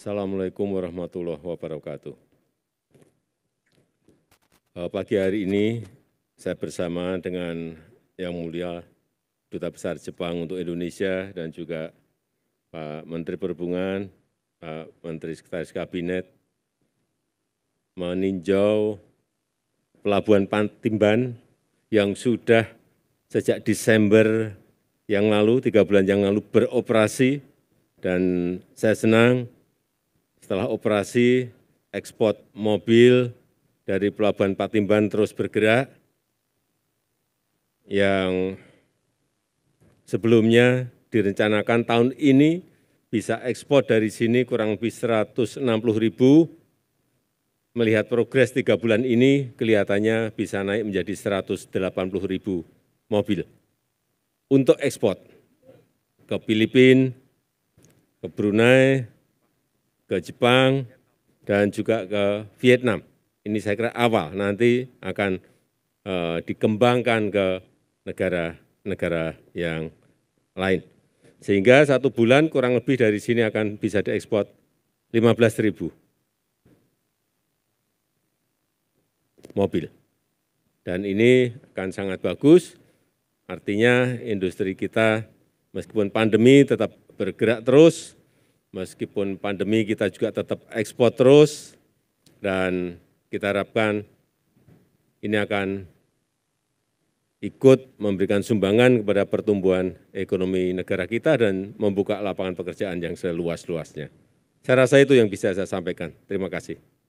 Assalamu'alaikum warahmatullahi wabarakatuh. Eh, pagi hari ini saya bersama dengan Yang Mulia Duta Besar Jepang untuk Indonesia dan juga Pak Menteri Perhubungan, Pak Menteri Sekretaris Kabinet, meninjau Pelabuhan Pantimban yang sudah sejak Desember yang lalu, tiga bulan yang lalu beroperasi, dan saya senang setelah operasi ekspor mobil dari pelabuhan Patimban terus bergerak, yang sebelumnya direncanakan tahun ini bisa ekspor dari sini kurang lebih 160 ribu, melihat progres tiga bulan ini kelihatannya bisa naik menjadi 180 ribu mobil untuk ekspor ke Filipina, ke Brunei, ke jepang dan juga ke vietnam ini saya kira awal nanti akan eh, dikembangkan ke negara-negara yang lain sehingga satu bulan kurang lebih dari sini akan bisa diekspor 15 ribu mobil. Dan ini akan sangat bagus, artinya industri kita meskipun pandemi tetap bergerak terus, meskipun pandemi kita juga tetap ekspor terus dan kita harapkan ini akan ikut memberikan sumbangan kepada pertumbuhan ekonomi negara kita dan membuka lapangan pekerjaan yang seluas-luasnya. Saya rasa itu yang bisa saya sampaikan. Terima kasih.